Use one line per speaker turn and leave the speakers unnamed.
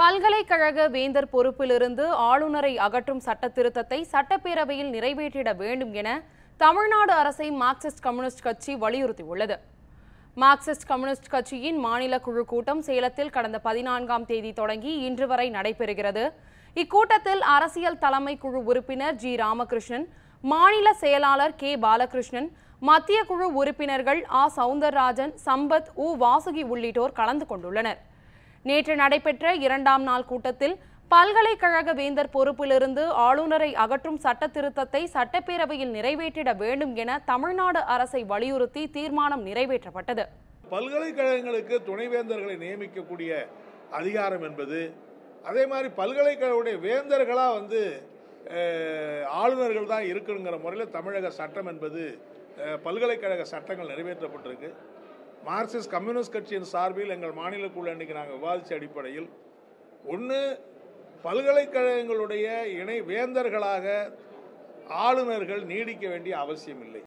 பல்கலைக்கழக வேந்தர் பொறுப்பிலிருந்து ஆளுநரை அகற்றும் சட்ட திருத்தத்தை சட்டப்பேரவையில் நிறைவேற்றிட வேண்டும் என தமிழ்நாடு அரசை மார்க்சிஸ்ட் கம்யூனிஸ்ட் கட்சி வலியுறுத்தியுள்ளது மார்க்சிஸ்ட் கம்யூனிஸ்ட் கட்சியின் மாநில குழு கூட்டம் சேலத்தில் கடந்த பதினான்காம் தேதி தொடங்கி இன்று வரை நடைபெறுகிறது இக்கூட்டத்தில் அரசியல் தலைமை குழு உறுப்பினர் ஜி ராமகிருஷ்ணன் மாநில செயலாளர் கே பாலகிருஷ்ணன் மத்திய குழு உறுப்பினர்கள் ஆ சவுந்தரராஜன் சம்பத் உ வாசுகி உள்ளிட்டோர் கலந்து கொண்டுள்ளனர் நேற்று நடைபெற்ற இரண்டாம் நாள் கூட்டத்தில் பல்கலைக்கழக வேந்தர் பொறுப்பிலிருந்து ஆளுநரை அகற்றும் சட்ட திருத்தத்தை சட்டப்பேரவையில் நிறைவேற்றிட வேண்டும் என தமிழ்நாடு அரசை வலியுறுத்தி தீர்மானம் நிறைவேற்றப்பட்டது
பல்கலைக்கழகங்களுக்கு துணைவேந்தர்களை நியமிக்கக்கூடிய அதிகாரம் என்பது அதே மாதிரி பல்கலைக்கழகடைய வேந்தர்களாக வந்து ஆளுநர்கள் தான் இருக்குங்கிற முறையில் தமிழக சட்டம் என்பது பல்கலைக்கழக சட்டங்கள் நிறைவேற்றப்பட்டிருக்கு மார்க்சிஸ்ட் கம்யூனிஸ்ட் கட்சியின் சார்பில் எங்கள் மாநிலக்குழு அன்றைக்கு நாங்கள் விவாதித்த அடிப்படையில் ஒன்று பல்கலைக்கழகங்களுடைய இணை வேந்தர்களாக ஆளுநர்கள் நீடிக்க வேண்டிய அவசியம் இல்லை